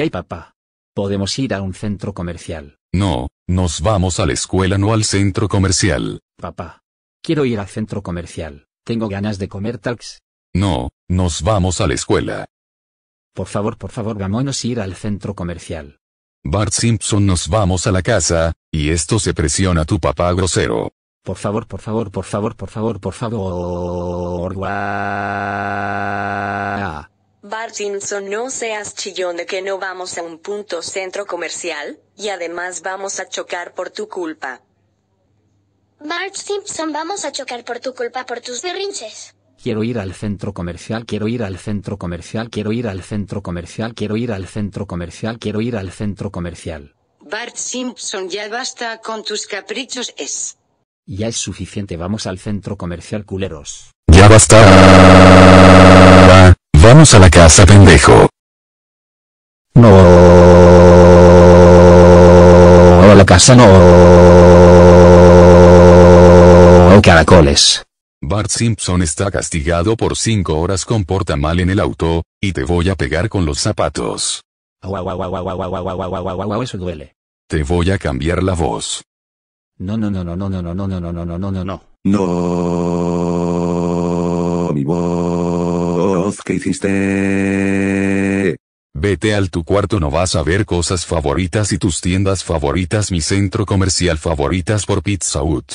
Hey papá. Podemos ir a un centro comercial. No, nos vamos a la escuela, no al centro comercial. Papá. Quiero ir al centro comercial. Tengo ganas de comer tax. No, nos vamos a la escuela. Por favor, por favor, vámonos a ir al centro comercial. Bart Simpson, nos vamos a la casa, y esto se presiona a tu papá grosero. Por favor, por favor, por favor, por favor, por favor. Bart Simpson no seas chillón de que no vamos a un punto centro comercial, y además vamos a chocar por tu culpa. Bart Simpson vamos a chocar por tu culpa por tus berrinches. Quiero ir al centro comercial, quiero ir al centro comercial, quiero ir al centro comercial, quiero ir al centro comercial, quiero ir al centro comercial. Bart Simpson, ya basta con tus caprichos, es. Ya es suficiente, vamos al centro comercial, culeros. Ya basta. Vamos a la casa, pendejo. No. A la casa no. Caracoles. Bart Simpson está castigado por cinco horas Comporta mal en el auto, y te voy a pegar con los zapatos. Eso duele. Te voy a cambiar la voz. No, no, no, no, no, no, no, no, no, no, no, no, no, no. No. ¿qué hiciste. Vete al tu cuarto, no vas a ver cosas favoritas y tus tiendas favoritas, mi centro comercial favoritas por Pizza Hut.